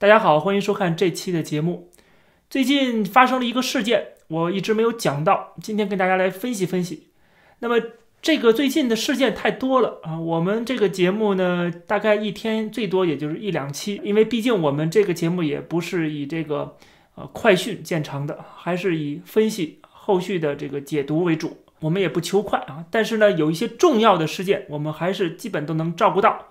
大家好，欢迎收看这期的节目。最近发生了一个事件，我一直没有讲到，今天跟大家来分析分析。那么这个最近的事件太多了啊，我们这个节目呢，大概一天最多也就是一两期，因为毕竟我们这个节目也不是以这个呃快讯见长的，还是以分析后续的这个解读为主。我们也不求快啊，但是呢，有一些重要的事件，我们还是基本都能照顾到。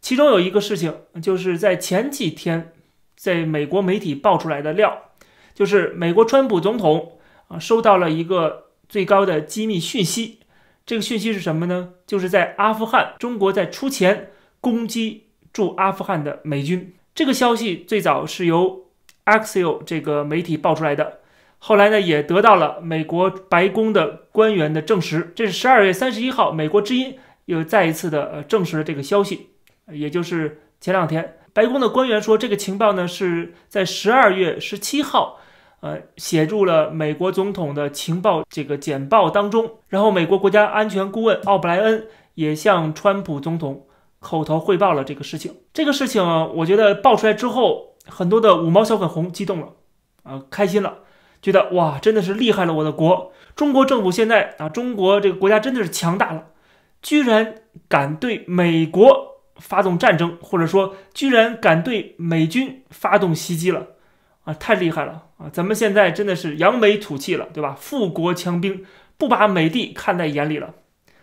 其中有一个事情，就是在前几天。在美国媒体爆出来的料，就是美国川普总统啊收到了一个最高的机密讯息。这个讯息是什么呢？就是在阿富汗，中国在出钱攻击驻阿富汗的美军。这个消息最早是由 Axio 这个媒体爆出来的，后来呢也得到了美国白宫的官员的证实。这是十二月三十一号，美国之音又再一次的呃证实了这个消息，也就是前两天。白宫的官员说，这个情报呢是在十二月十七号，呃，写入了美国总统的情报这个简报当中。然后，美国国家安全顾问奥布莱恩也向川普总统口头汇报了这个事情。这个事情啊，我觉得爆出来之后，很多的五毛小粉红激动了啊，开心了，觉得哇，真的是厉害了，我的国！中国政府现在啊，中国这个国家真的是强大了，居然敢对美国。发动战争，或者说居然敢对美军发动袭击了，啊，太厉害了啊！咱们现在真的是扬眉吐气了，对吧？富国强兵，不把美帝看在眼里了。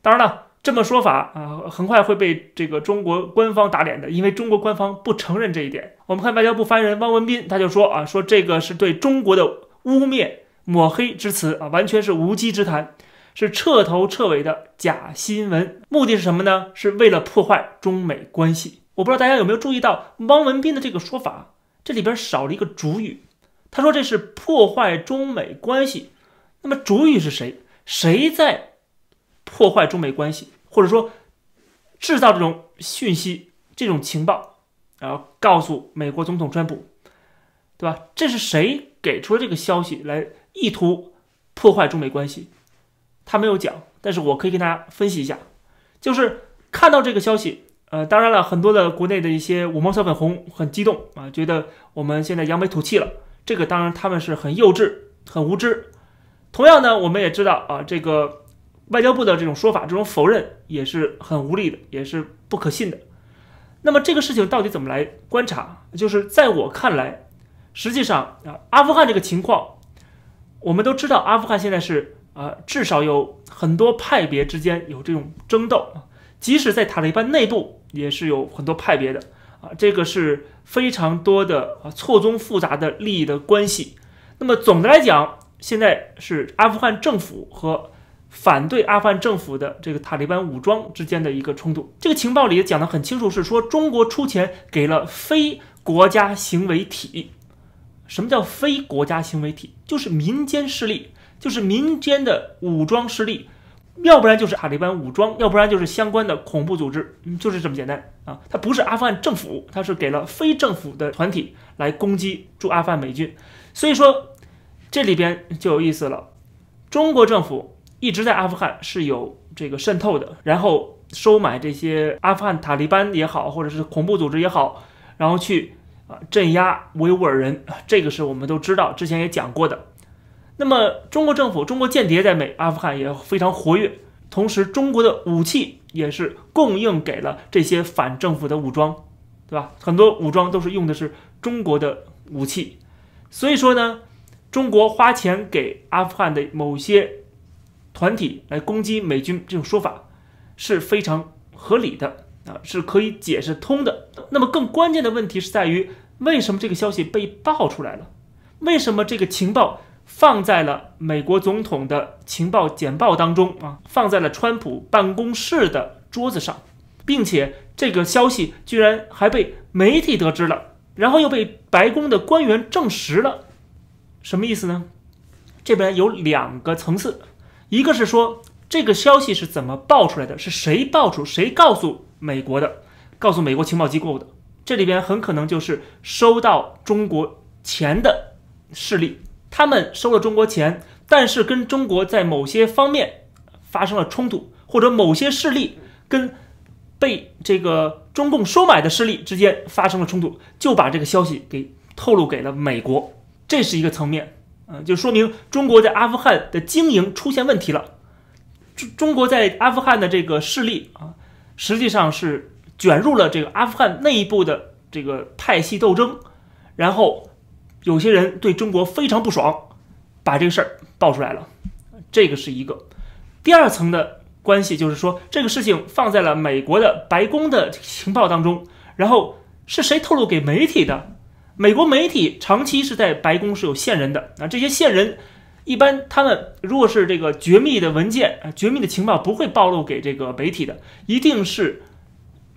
当然了，这么说法啊，很快会被这个中国官方打脸的，因为中国官方不承认这一点。我们看外交部发言人汪文斌，他就说啊，说这个是对中国的污蔑、抹黑之词啊，完全是无稽之谈。是彻头彻尾的假新闻，目的是什么呢？是为了破坏中美关系。我不知道大家有没有注意到汪文斌的这个说法，这里边少了一个主语。他说这是破坏中美关系，那么主语是谁？谁在破坏中美关系，或者说制造这种讯息、这种情报，然后告诉美国总统川普，对吧？这是谁给出了这个消息来，意图破坏中美关系？他没有讲，但是我可以跟大家分析一下，就是看到这个消息，呃，当然了很多的国内的一些五毛小粉红很激动啊，觉得我们现在扬眉吐气了。这个当然他们是很幼稚、很无知。同样呢，我们也知道啊，这个外交部的这种说法、这种否认也是很无力的，也是不可信的。那么这个事情到底怎么来观察？就是在我看来，实际上啊，阿富汗这个情况，我们都知道，阿富汗现在是。啊，至少有很多派别之间有这种争斗啊，即使在塔利班内部也是有很多派别的啊，这个是非常多的啊，错综复杂的利益的关系。那么总的来讲，现在是阿富汗政府和反对阿富汗政府的这个塔利班武装之间的一个冲突。这个情报里也讲得很清楚，是说中国出钱给了非国家行为体。什么叫非国家行为体？就是民间势力，就是民间的武装势力，要不然就是塔利班武装，要不然就是相关的恐怖组织，就是这么简单啊！它不是阿富汗政府，它是给了非政府的团体来攻击驻阿富汗美军。所以说，这里边就有意思了。中国政府一直在阿富汗是有这个渗透的，然后收买这些阿富汗塔利班也好，或者是恐怖组织也好，然后去。啊，镇压维吾尔人，这个是我们都知道，之前也讲过的。那么，中国政府、中国间谍在美、阿富汗也非常活跃，同时中国的武器也是供应给了这些反政府的武装，对吧？很多武装都是用的是中国的武器，所以说呢，中国花钱给阿富汗的某些团体来攻击美军，这种说法是非常合理的。啊，是可以解释通的。那么更关键的问题是在于，为什么这个消息被爆出来了？为什么这个情报放在了美国总统的情报简报当中啊？放在了川普办公室的桌子上，并且这个消息居然还被媒体得知了，然后又被白宫的官员证实了。什么意思呢？这边有两个层次，一个是说这个消息是怎么爆出来的，是谁爆出，谁告诉？美国的告诉美国情报机构的，这里边很可能就是收到中国钱的势力，他们收了中国钱，但是跟中国在某些方面发生了冲突，或者某些势力跟被这个中共收买的势力之间发生了冲突，就把这个消息给透露给了美国，这是一个层面，嗯，就说明中国在阿富汗的经营出现问题了，中中国在阿富汗的这个势力啊。实际上是卷入了这个阿富汗内部的这个派系斗争，然后有些人对中国非常不爽，把这个事儿爆出来了。这个是一个第二层的关系，就是说这个事情放在了美国的白宫的情报当中，然后是谁透露给媒体的？美国媒体长期是在白宫是有线人的，那这些线人。一般他们如果是这个绝密的文件绝密的情报不会暴露给这个媒体的，一定是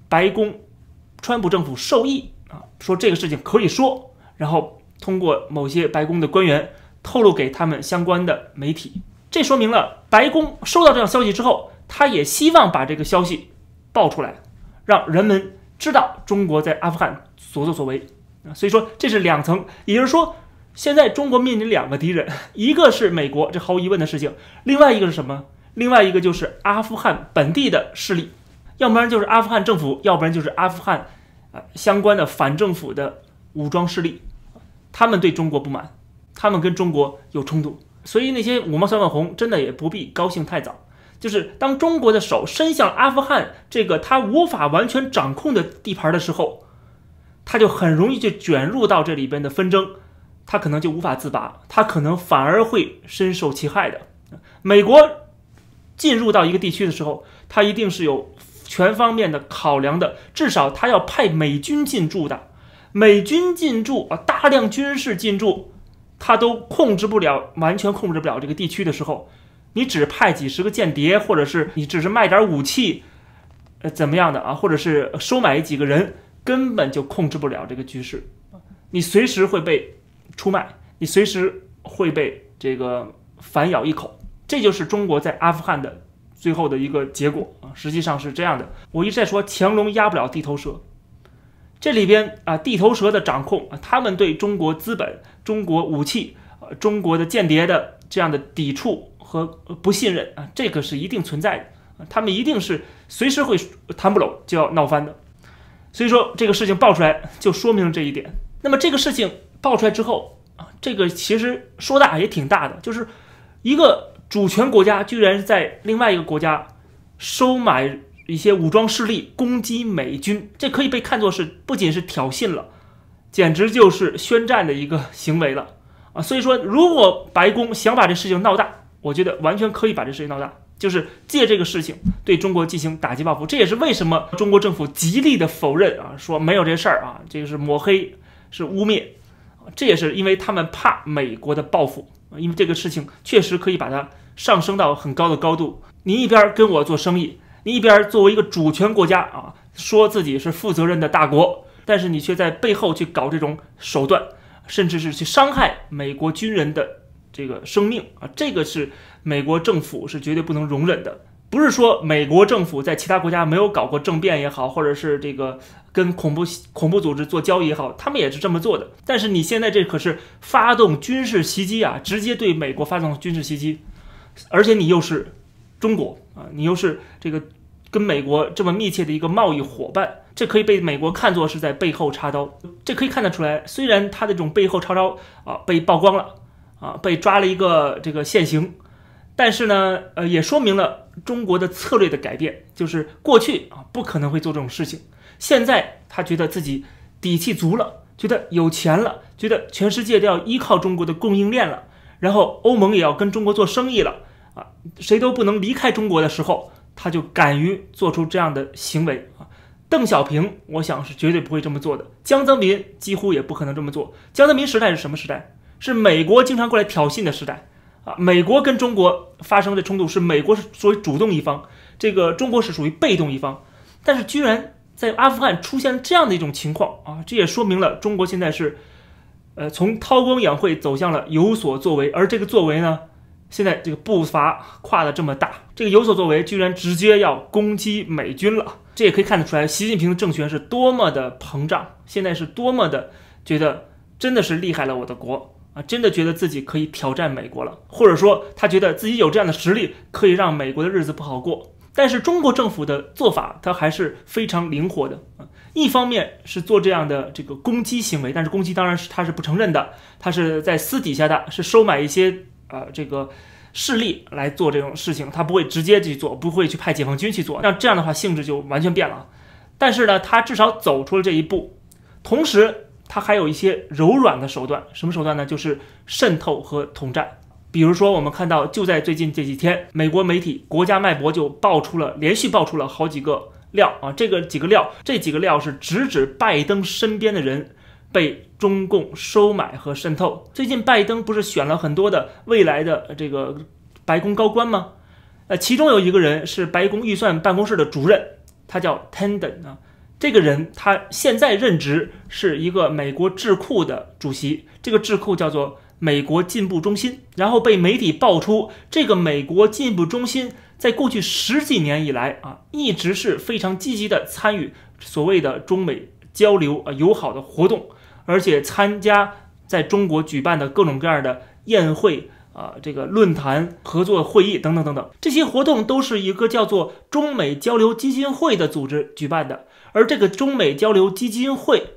白宫川普政府授意啊，说这个事情可以说，然后通过某些白宫的官员透露给他们相关的媒体，这说明了白宫收到这样消息之后，他也希望把这个消息爆出来，让人们知道中国在阿富汗所作所为啊，所以说这是两层，也就是说。现在中国面临两个敌人，一个是美国，这毫无疑问的事情；另外一个是什么？另外一个就是阿富汗本地的势力，要不然就是阿富汗政府，要不然就是阿富汗，呃，相关的反政府的武装势力，他们对中国不满，他们跟中国有冲突，所以那些五毛小网红真的也不必高兴太早。就是当中国的手伸向阿富汗这个他无法完全掌控的地盘的时候，他就很容易就卷入到这里边的纷争。他可能就无法自拔，他可能反而会深受其害的。美国进入到一个地区的时候，他一定是有全方面的考量的，至少他要派美军进驻的。美军进驻啊，大量军事进驻，他都控制不了，完全控制不了这个地区的时候，你只派几十个间谍，或者是你只是卖点武器，呃，怎么样的啊？或者是收买几个人，根本就控制不了这个局势，你随时会被。出卖你，随时会被这个反咬一口，这就是中国在阿富汗的最后的一个结果啊！实际上是这样的，我一直在说强龙压不了地头蛇，这里边啊，地头蛇的掌控啊，他们对中国资本、中国武器、呃，中国的间谍的这样的抵触和不信任啊，这个是一定存在的，他们一定是随时会谈不拢就要闹翻的，所以说这个事情爆出来就说明了这一点。那么这个事情。爆出来之后啊，这个其实说大也挺大的，就是一个主权国家居然在另外一个国家收买一些武装势力攻击美军，这可以被看作是不仅是挑衅了，简直就是宣战的一个行为了啊！所以说，如果白宫想把这事情闹大，我觉得完全可以把这事情闹大，就是借这个事情对中国进行打击报复。这也是为什么中国政府极力的否认啊，说没有这事儿啊，这个是抹黑，是污蔑。这也是因为他们怕美国的报复，因为这个事情确实可以把它上升到很高的高度。你一边跟我做生意，你一边作为一个主权国家啊，说自己是负责任的大国，但是你却在背后去搞这种手段，甚至是去伤害美国军人的这个生命啊，这个是美国政府是绝对不能容忍的。不是说美国政府在其他国家没有搞过政变也好，或者是这个跟恐怖恐怖组织做交易也好，他们也是这么做的。但是你现在这可是发动军事袭击啊，直接对美国发动军事袭击，而且你又是中国啊，你又是这个跟美国这么密切的一个贸易伙伴，这可以被美国看作是在背后插刀。这可以看得出来，虽然他的这种背后插刀啊被曝光了啊，被抓了一个这个现行，但是呢，呃，也说明了。中国的策略的改变，就是过去啊不可能会做这种事情，现在他觉得自己底气足了，觉得有钱了，觉得全世界都要依靠中国的供应链了，然后欧盟也要跟中国做生意了啊，谁都不能离开中国的时候，他就敢于做出这样的行为啊。邓小平我想是绝对不会这么做的，江泽民几乎也不可能这么做。江泽民时代是什么时代？是美国经常过来挑衅的时代。啊，美国跟中国发生的冲突是美国是属于主动一方，这个中国是属于被动一方，但是居然在阿富汗出现了这样的一种情况啊，这也说明了中国现在是，呃，从韬光养晦走向了有所作为，而这个作为呢，现在这个步伐跨了这么大，这个有所作为居然直接要攻击美军了，这也可以看得出来，习近平的政权是多么的膨胀，现在是多么的觉得真的是厉害了，我的国。啊，真的觉得自己可以挑战美国了，或者说他觉得自己有这样的实力，可以让美国的日子不好过。但是中国政府的做法，他还是非常灵活的啊。一方面是做这样的这个攻击行为，但是攻击当然是他是不承认的，他是在私底下的，是收买一些呃这个势力来做这种事情，他不会直接去做，不会去派解放军去做。那这样的话性质就完全变了。但是呢，他至少走出了这一步，同时。它还有一些柔软的手段，什么手段呢？就是渗透和统战。比如说，我们看到就在最近这几天，美国媒体《国家脉搏》就爆出了，连续爆出了好几个料啊。这个几个料，这几个料是直指拜登身边的人被中共收买和渗透。最近拜登不是选了很多的未来的这个白宫高官吗？呃，其中有一个人是白宫预算办公室的主任，他叫 Tandon 啊。这个人他现在任职是一个美国智库的主席，这个智库叫做美国进步中心。然后被媒体爆出，这个美国进步中心在过去十几年以来啊，一直是非常积极的参与所谓的中美交流啊友好的活动，而且参加在中国举办的各种各样的宴会啊，这个论坛、合作会议等等等等，这些活动都是一个叫做中美交流基金会的组织举办的。而这个中美交流基金会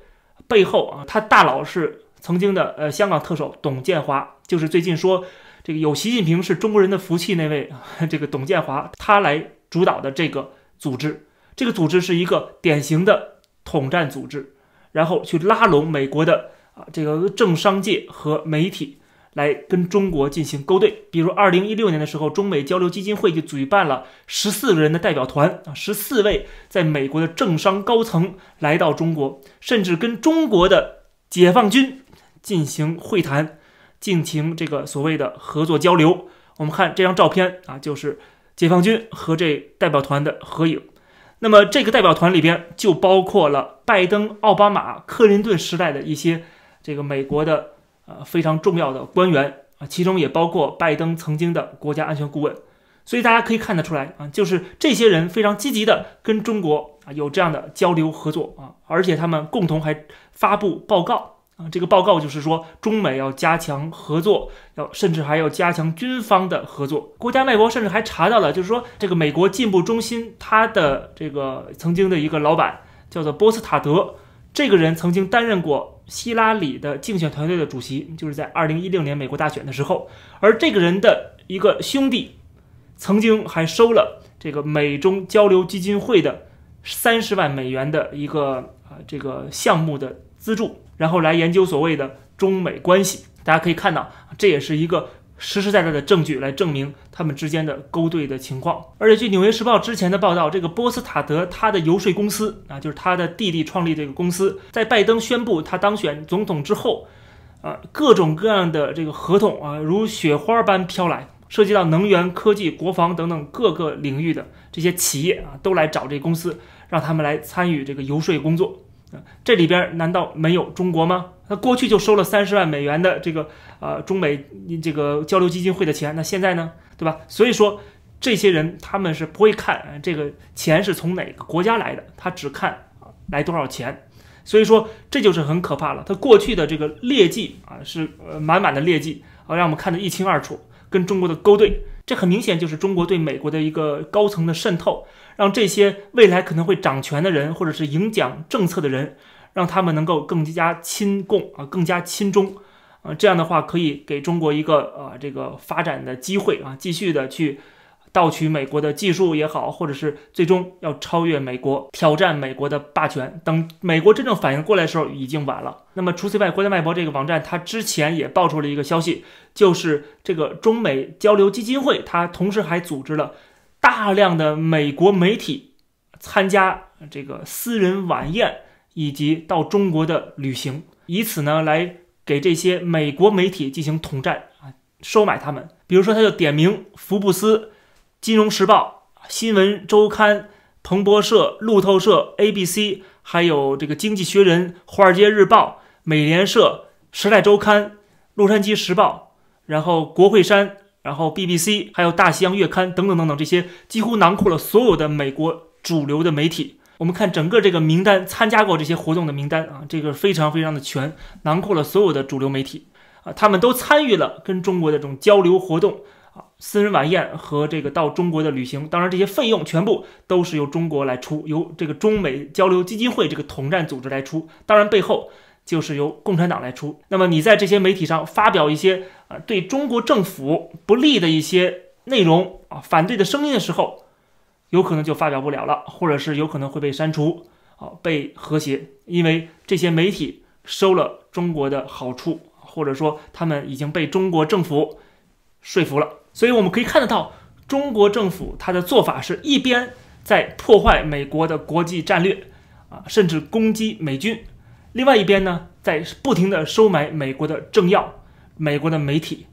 背后啊，他大佬是曾经的呃香港特首董建华，就是最近说这个有习近平是中国人的福气那位，这个董建华他来主导的这个组织，这个组织是一个典型的统战组织，然后去拉拢美国的啊这个政商界和媒体。来跟中国进行勾兑，比如二零一六年的时候，中美交流基金会就举办了十四个人的代表团啊，十四位在美国的政商高层来到中国，甚至跟中国的解放军进行会谈，进行这个所谓的合作交流。我们看这张照片啊，就是解放军和这代表团的合影。那么这个代表团里边就包括了拜登、奥巴马、克林顿时代的一些这个美国的。呃，非常重要的官员啊，其中也包括拜登曾经的国家安全顾问，所以大家可以看得出来啊，就是这些人非常积极的跟中国啊有这样的交流合作啊，而且他们共同还发布报告啊，这个报告就是说中美要加强合作，要甚至还要加强军方的合作。国家外国甚至还查到了，就是说这个美国进步中心他的这个曾经的一个老板叫做波斯塔德，这个人曾经担任过。希拉里的竞选团队的主席，就是在二零一六年美国大选的时候，而这个人的一个兄弟，曾经还收了这个美中交流基金会的三十万美元的一个啊这个项目的资助，然后来研究所谓的中美关系。大家可以看到，这也是一个。实实在在的证据来证明他们之间的勾兑的情况，而且据《纽约时报》之前的报道，这个波斯塔德他的游说公司啊，就是他的弟弟创立这个公司，在拜登宣布他当选总统之后，啊，各种各样的这个合同啊，如雪花般飘来，涉及到能源、科技、国防等等各个领域的这些企业啊，都来找这公司，让他们来参与这个游说工作。这里边难道没有中国吗？那过去就收了三十万美元的这个呃中美这个交流基金会的钱，那现在呢，对吧？所以说这些人他们是不会看这个钱是从哪个国家来的，他只看来多少钱。所以说这就是很可怕了。他过去的这个劣迹啊是满满的劣迹啊，让我们看得一清二楚，跟中国的勾兑，这很明显就是中国对美国的一个高层的渗透。让这些未来可能会掌权的人，或者是影响政策的人，让他们能够更加亲共啊，更加亲中啊，这样的话可以给中国一个啊这个发展的机会啊，继续的去盗取美国的技术也好，或者是最终要超越美国，挑战美国的霸权。等美国真正反应过来的时候，已经晚了。那么除此外，国家脉搏这个网站，它之前也爆出了一个消息，就是这个中美交流基金会，它同时还组织了。大量的美国媒体参加这个私人晚宴，以及到中国的旅行，以此呢来给这些美国媒体进行统战啊，收买他们。比如说，他就点名《福布斯》《金融时报》《新闻周刊》《彭博社》《路透社》《ABC》，还有这个《经济学人》《华尔街日报》《美联社》《时代周刊》《洛杉矶时报》，然后国会山。然后 BBC 还有大西洋月刊等等等等，这些几乎囊括了所有的美国主流的媒体。我们看整个这个名单，参加过这些活动的名单啊，这个非常非常的全，囊括了所有的主流媒体啊，他们都参与了跟中国的这种交流活动啊，私人晚宴和这个到中国的旅行。当然，这些费用全部都是由中国来出，由这个中美交流基金会这个统战组织来出。当然，背后。就是由共产党来出。那么你在这些媒体上发表一些啊对中国政府不利的一些内容啊反对的声音的时候，有可能就发表不了了，或者是有可能会被删除啊被和谐，因为这些媒体收了中国的好处，或者说他们已经被中国政府说服了。所以我们可以看得到，中国政府它的做法是一边在破坏美国的国际战略啊，甚至攻击美军。另外一边呢，在不停地收买美国的政要、美国的媒体，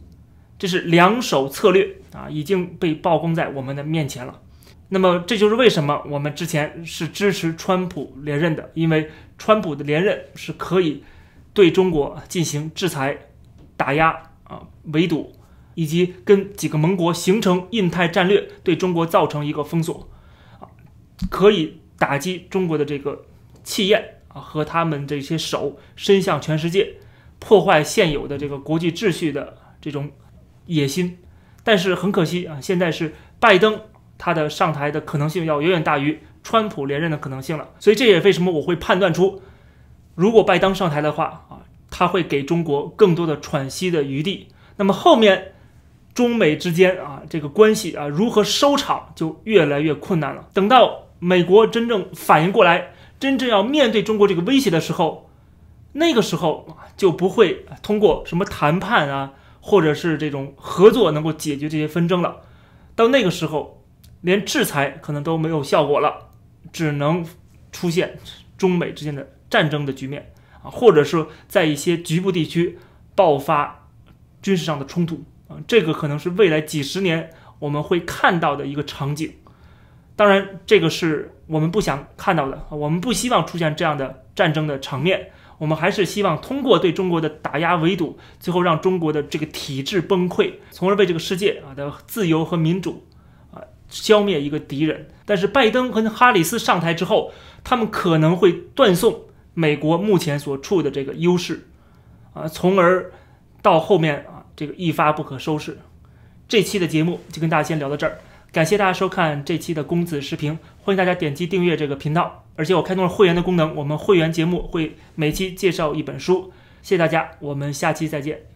这是两手策略啊，已经被曝光在我们的面前了。那么，这就是为什么我们之前是支持川普连任的，因为川普的连任是可以对中国进行制裁、打压啊、围堵，以及跟几个盟国形成印太战略，对中国造成一个封锁啊，可以打击中国的这个气焰。和他们这些手伸向全世界，破坏现有的这个国际秩序的这种野心，但是很可惜啊，现在是拜登他的上台的可能性要远远大于川普连任的可能性了，所以这也为什么我会判断出，如果拜登上台的话啊，他会给中国更多的喘息的余地，那么后面中美之间啊这个关系啊如何收场就越来越困难了。等到美国真正反应过来。真正要面对中国这个威胁的时候，那个时候就不会通过什么谈判啊，或者是这种合作能够解决这些纷争了。到那个时候，连制裁可能都没有效果了，只能出现中美之间的战争的局面啊，或者是在一些局部地区爆发军事上的冲突啊，这个可能是未来几十年我们会看到的一个场景。当然，这个是我们不想看到的，我们不希望出现这样的战争的场面。我们还是希望通过对中国的打压围堵，最后让中国的这个体制崩溃，从而为这个世界啊的自由和民主啊消灭一个敌人。但是，拜登和哈里斯上台之后，他们可能会断送美国目前所处的这个优势，啊，从而到后面啊这个一发不可收拾。这期的节目就跟大家先聊到这儿。感谢大家收看这期的公子视频，欢迎大家点击订阅这个频道，而且我开通了会员的功能，我们会员节目会每期介绍一本书，谢谢大家，我们下期再见。